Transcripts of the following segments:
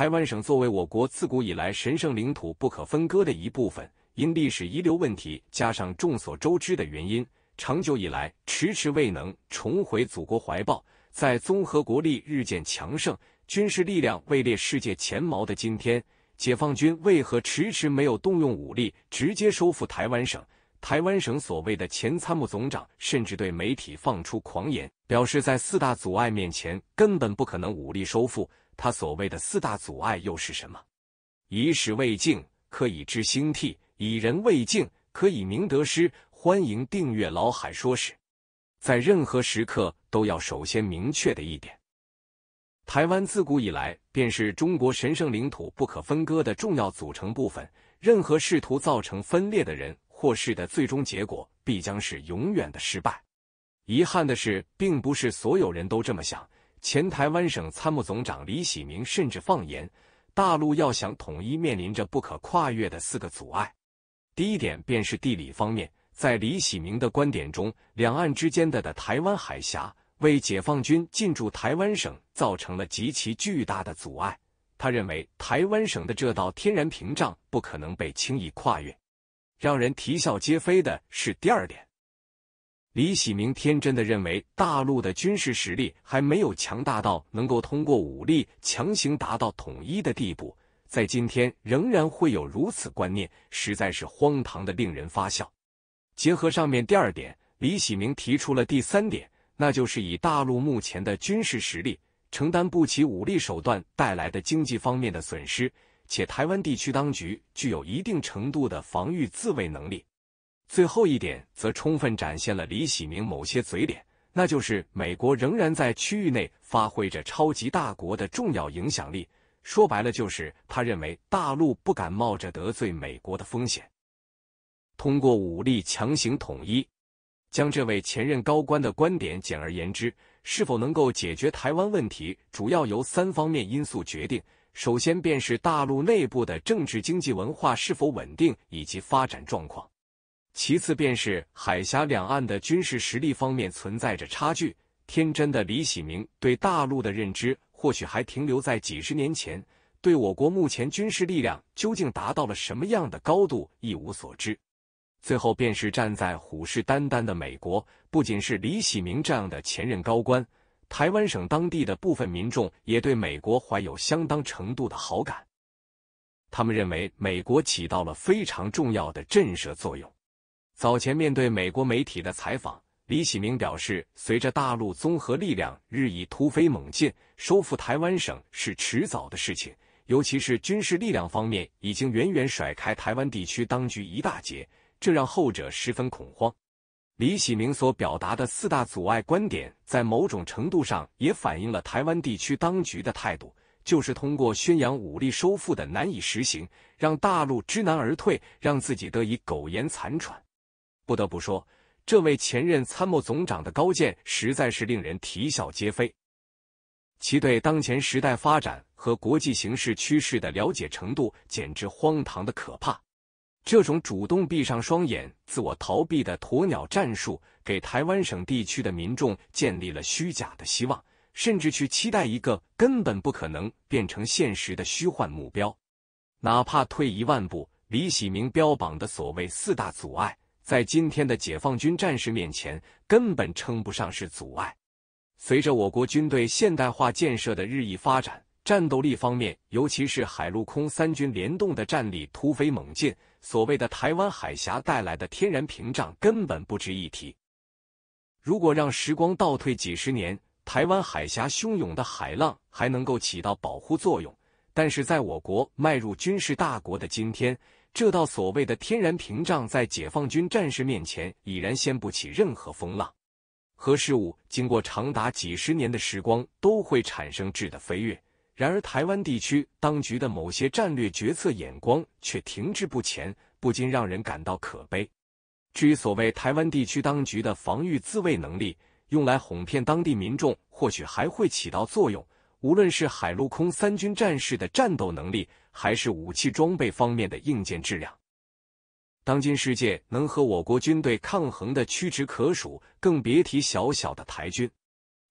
台湾省作为我国自古以来神圣领土不可分割的一部分，因历史遗留问题加上众所周知的原因，长久以来迟迟未能重回祖国怀抱。在综合国力日渐强盛、军事力量位列世界前茅的今天，解放军为何迟迟没有动用武力直接收复台湾省？台湾省所谓的前参谋总长甚至对媒体放出狂言，表示在四大阻碍面前根本不可能武力收复。他所谓的四大阻碍又是什么？以史为镜，可以知兴替；以人为镜，可以明得失。欢迎订阅老海说史，在任何时刻都要首先明确的一点：台湾自古以来便是中国神圣领土不可分割的重要组成部分。任何试图造成分裂的人或事的最终结果，必将是永远的失败。遗憾的是，并不是所有人都这么想。前台湾省参谋总长李喜明甚至放言，大陆要想统一面临着不可跨越的四个阻碍。第一点便是地理方面，在李喜明的观点中，两岸之间的的台湾海峡为解放军进驻台湾省造成了极其巨大的阻碍。他认为台湾省的这道天然屏障不可能被轻易跨越。让人啼笑皆非的是第二点。李喜明天真的认为大陆的军事实力还没有强大到能够通过武力强行达到统一的地步，在今天仍然会有如此观念，实在是荒唐的令人发笑。结合上面第二点，李喜明提出了第三点，那就是以大陆目前的军事实力，承担不起武力手段带来的经济方面的损失，且台湾地区当局具有一定程度的防御自卫能力。最后一点则充分展现了李喜明某些嘴脸，那就是美国仍然在区域内发挥着超级大国的重要影响力。说白了，就是他认为大陆不敢冒着得罪美国的风险，通过武力强行统一。将这位前任高官的观点简而言之，是否能够解决台湾问题，主要由三方面因素决定。首先便是大陆内部的政治、经济、文化是否稳定以及发展状况。其次便是海峡两岸的军事实力方面存在着差距。天真的李喜明对大陆的认知或许还停留在几十年前，对我国目前军事力量究竟达到了什么样的高度一无所知。最后便是站在虎视眈眈的美国，不仅是李喜明这样的前任高官，台湾省当地的部分民众也对美国怀有相当程度的好感。他们认为美国起到了非常重要的震慑作用。早前面对美国媒体的采访，李启明表示，随着大陆综合力量日益突飞猛进，收复台湾省是迟早的事情。尤其是军事力量方面，已经远远甩开台湾地区当局一大截，这让后者十分恐慌。李启明所表达的四大阻碍观点，在某种程度上也反映了台湾地区当局的态度，就是通过宣扬武力收复的难以实行，让大陆知难而退，让自己得以苟延残喘。不得不说，这位前任参谋总长的高见实在是令人啼笑皆非。其对当前时代发展和国际形势趋势的了解程度，简直荒唐的可怕。这种主动闭上双眼、自我逃避的鸵鸟战术，给台湾省地区的民众建立了虚假的希望，甚至去期待一个根本不可能变成现实的虚幻目标。哪怕退一万步，李喜明标榜的所谓四大阻碍。在今天的解放军战士面前，根本称不上是阻碍。随着我国军队现代化建设的日益发展，战斗力方面，尤其是海陆空三军联动的战力突飞猛进，所谓的台湾海峡带来的天然屏障根本不值一提。如果让时光倒退几十年，台湾海峡汹涌的海浪还能够起到保护作用，但是在我国迈入军事大国的今天。这道所谓的天然屏障，在解放军战士面前已然掀不起任何风浪。核事物经过长达几十年的时光，都会产生质的飞跃。然而，台湾地区当局的某些战略决策眼光却停滞不前，不禁让人感到可悲。至于所谓台湾地区当局的防御自卫能力，用来哄骗当地民众，或许还会起到作用。无论是海陆空三军战士的战斗能力，还是武器装备方面的硬件质量，当今世界能和我国军队抗衡的屈指可数，更别提小小的台军。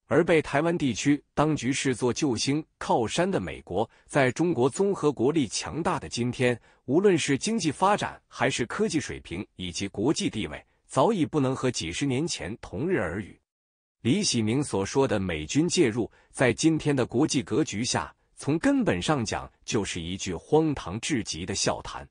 而被台湾地区当局视作救星、靠山的美国，在中国综合国力强大的今天，无论是经济发展，还是科技水平以及国际地位，早已不能和几十年前同日而语。李喜明所说的美军介入，在今天的国际格局下，从根本上讲就是一句荒唐至极的笑谈。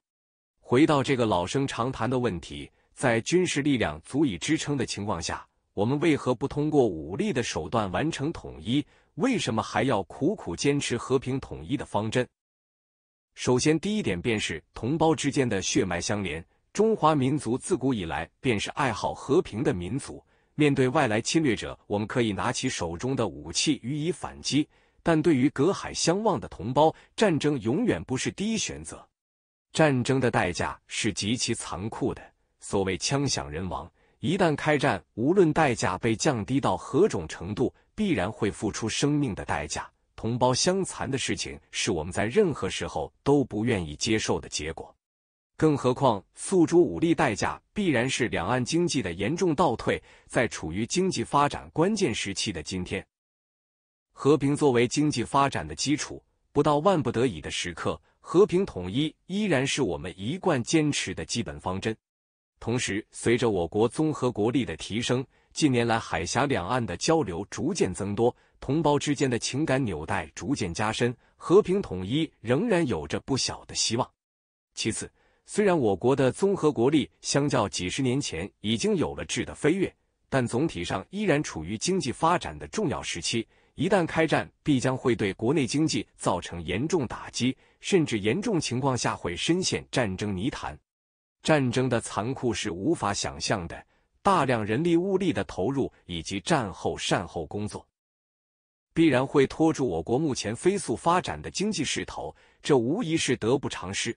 回到这个老生常谈的问题，在军事力量足以支撑的情况下，我们为何不通过武力的手段完成统一？为什么还要苦苦坚持和平统一的方针？首先，第一点便是同胞之间的血脉相连。中华民族自古以来便是爱好和平的民族。面对外来侵略者，我们可以拿起手中的武器予以反击；但对于隔海相望的同胞，战争永远不是第一选择。战争的代价是极其残酷的，所谓枪响人亡。一旦开战，无论代价被降低到何种程度，必然会付出生命的代价。同胞相残的事情，是我们在任何时候都不愿意接受的结果。更何况，诉诸武力代价必然是两岸经济的严重倒退。在处于经济发展关键时期的今天，和平作为经济发展的基础，不到万不得已的时刻，和平统一依然是我们一贯坚持的基本方针。同时，随着我国综合国力的提升，近年来海峡两岸的交流逐渐增多，同胞之间的情感纽带逐渐加深，和平统一仍然有着不小的希望。其次。虽然我国的综合国力相较几十年前已经有了质的飞跃，但总体上依然处于经济发展的重要时期。一旦开战，必将会对国内经济造成严重打击，甚至严重情况下会深陷战争泥潭。战争的残酷是无法想象的，大量人力物力的投入以及战后善后工作，必然会拖住我国目前飞速发展的经济势头，这无疑是得不偿失。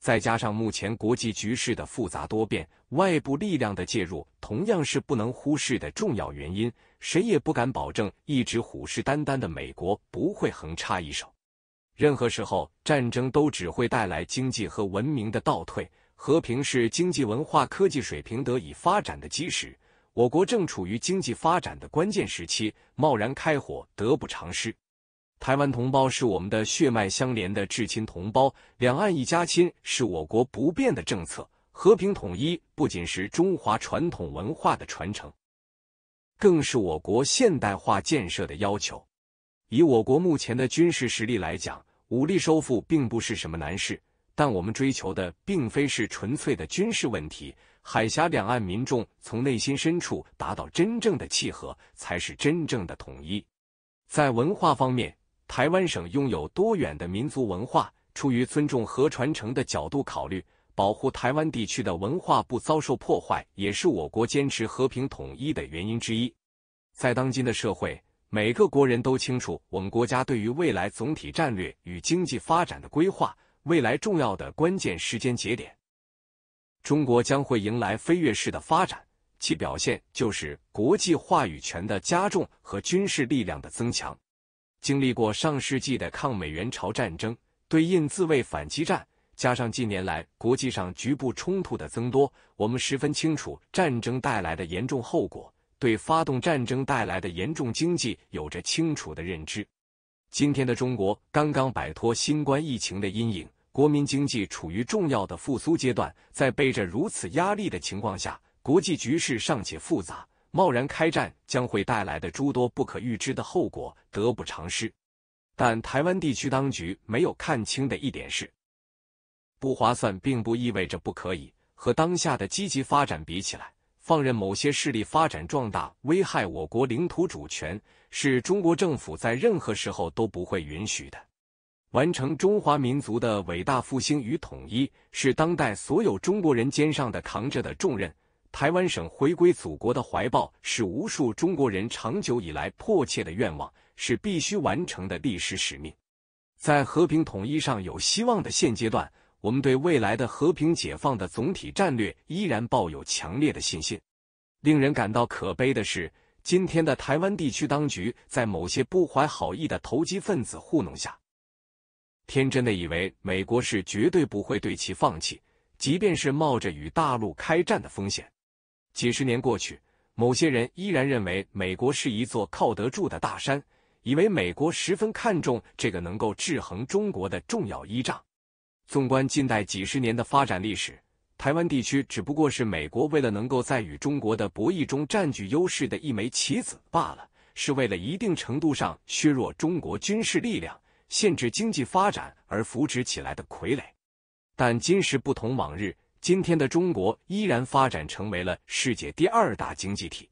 再加上目前国际局势的复杂多变，外部力量的介入同样是不能忽视的重要原因。谁也不敢保证一直虎视眈眈的美国不会横插一手。任何时候，战争都只会带来经济和文明的倒退。和平是经济、文化、科技水平得以发展的基石。我国正处于经济发展的关键时期，贸然开火得不偿失。台湾同胞是我们的血脉相连的至亲同胞，两岸一家亲是我国不变的政策。和平统一不仅是中华传统文化的传承，更是我国现代化建设的要求。以我国目前的军事实力来讲，武力收复并不是什么难事。但我们追求的并非是纯粹的军事问题，海峡两岸民众从内心深处达到真正的契合，才是真正的统一。在文化方面。台湾省拥有多远的民族文化？出于尊重和传承的角度考虑，保护台湾地区的文化不遭受破坏，也是我国坚持和平统一的原因之一。在当今的社会，每个国人都清楚我们国家对于未来总体战略与经济发展的规划，未来重要的关键时间节点，中国将会迎来飞跃式的发展，其表现就是国际话语权的加重和军事力量的增强。经历过上世纪的抗美援朝战争、对印自卫反击战，加上近年来国际上局部冲突的增多，我们十分清楚战争带来的严重后果，对发动战争带来的严重经济有着清楚的认知。今天的中国刚刚摆脱新冠疫情的阴影，国民经济处于重要的复苏阶段，在背着如此压力的情况下，国际局势尚且复杂。贸然开战将会带来的诸多不可预知的后果，得不偿失。但台湾地区当局没有看清的一点是，不划算并不意味着不可以。和当下的积极发展比起来，放任某些势力发展壮大，危害我国领土主权，是中国政府在任何时候都不会允许的。完成中华民族的伟大复兴与统一，是当代所有中国人肩上的扛着的重任。台湾省回归祖国的怀抱是无数中国人长久以来迫切的愿望，是必须完成的历史使命。在和平统一上有希望的现阶段，我们对未来的和平解放的总体战略依然抱有强烈的信心。令人感到可悲的是，今天的台湾地区当局在某些不怀好意的投机分子糊弄下，天真的以为美国是绝对不会对其放弃，即便是冒着与大陆开战的风险。几十年过去，某些人依然认为美国是一座靠得住的大山，以为美国十分看重这个能够制衡中国的重要依仗。纵观近代几十年的发展历史，台湾地区只不过是美国为了能够在与中国的博弈中占据优势的一枚棋子罢了，是为了一定程度上削弱中国军事力量、限制经济发展而扶植起来的傀儡。但今时不同往日。今天的中国依然发展成为了世界第二大经济体，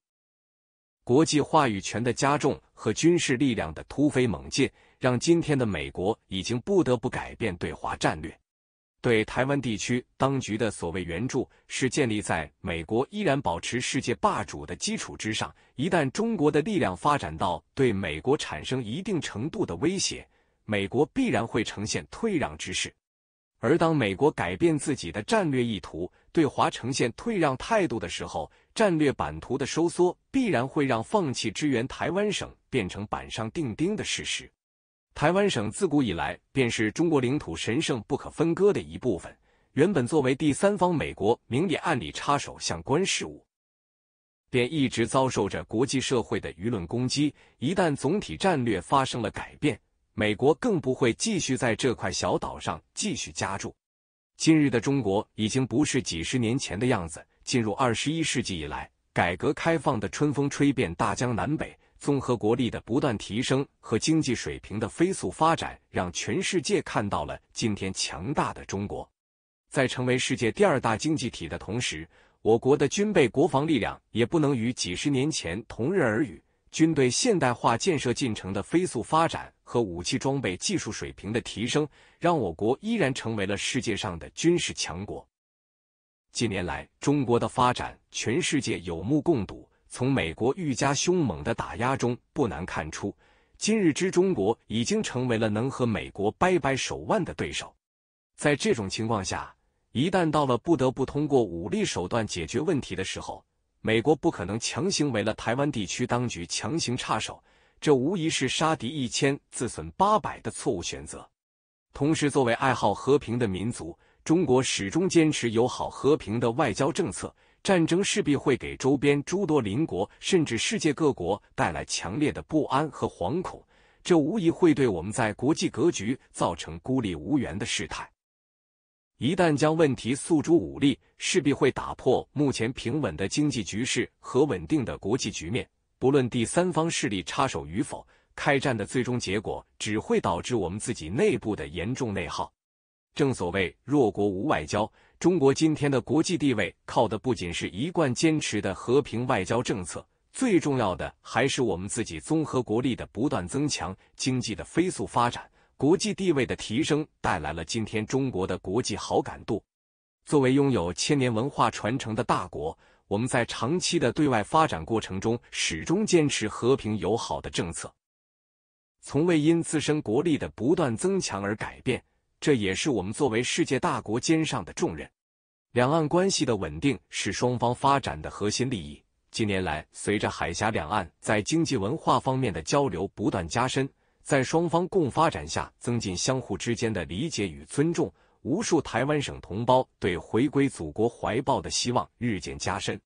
国际话语权的加重和军事力量的突飞猛进，让今天的美国已经不得不改变对华战略。对台湾地区当局的所谓援助，是建立在美国依然保持世界霸主的基础之上。一旦中国的力量发展到对美国产生一定程度的威胁，美国必然会呈现退让之势。而当美国改变自己的战略意图，对华呈现退让态度的时候，战略版图的收缩必然会让放弃支援台湾省变成板上钉钉的事实。台湾省自古以来便是中国领土神圣不可分割的一部分，原本作为第三方，美国明里暗里插手相关事务，便一直遭受着国际社会的舆论攻击。一旦总体战略发生了改变，美国更不会继续在这块小岛上继续加注。今日的中国已经不是几十年前的样子。进入二十一世纪以来，改革开放的春风吹遍大江南北，综合国力的不断提升和经济水平的飞速发展，让全世界看到了今天强大的中国。在成为世界第二大经济体的同时，我国的军备国防力量也不能与几十年前同日而语。军队现代化建设进程的飞速发展。和武器装备技术水平的提升，让我国依然成为了世界上的军事强国。近年来，中国的发展，全世界有目共睹。从美国愈加凶猛的打压中，不难看出，今日之中国已经成为了能和美国掰掰手腕的对手。在这种情况下，一旦到了不得不通过武力手段解决问题的时候，美国不可能强行为了台湾地区当局强行插手。这无疑是杀敌一千自损八百的错误选择。同时，作为爱好和平的民族，中国始终坚持友好和平的外交政策。战争势必会给周边诸多邻国甚至世界各国带来强烈的不安和惶恐，这无疑会对我们在国际格局造成孤立无援的事态一旦将问题诉诸武力，势必会打破目前平稳的经济局势和稳定的国际局面。不论第三方势力插手与否，开战的最终结果只会导致我们自己内部的严重内耗。正所谓“弱国无外交”，中国今天的国际地位靠的不仅是一贯坚持的和平外交政策，最重要的还是我们自己综合国力的不断增强、经济的飞速发展、国际地位的提升，带来了今天中国的国际好感度。作为拥有千年文化传承的大国。我们在长期的对外发展过程中始终坚持和平友好的政策，从未因自身国力的不断增强而改变。这也是我们作为世界大国肩上的重任。两岸关系的稳定是双方发展的核心利益。近年来，随着海峡两岸在经济文化方面的交流不断加深，在双方共发展下，增进相互之间的理解与尊重。无数台湾省同胞对回归祖国怀抱的希望日渐加深。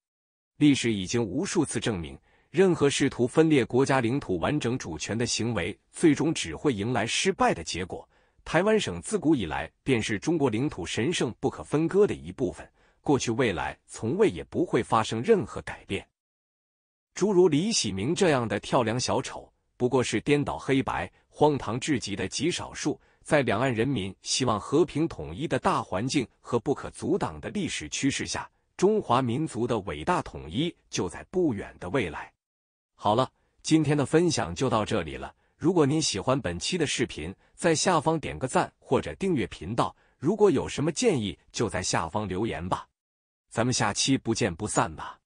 历史已经无数次证明，任何试图分裂国家领土完整主权的行为，最终只会迎来失败的结果。台湾省自古以来便是中国领土神圣不可分割的一部分，过去、未来，从未也不会发生任何改变。诸如李喜明这样的跳梁小丑，不过是颠倒黑白、荒唐至极的极少数。在两岸人民希望和平统一的大环境和不可阻挡的历史趋势下，中华民族的伟大统一就在不远的未来。好了，今天的分享就到这里了。如果您喜欢本期的视频，在下方点个赞或者订阅频道。如果有什么建议，就在下方留言吧。咱们下期不见不散吧。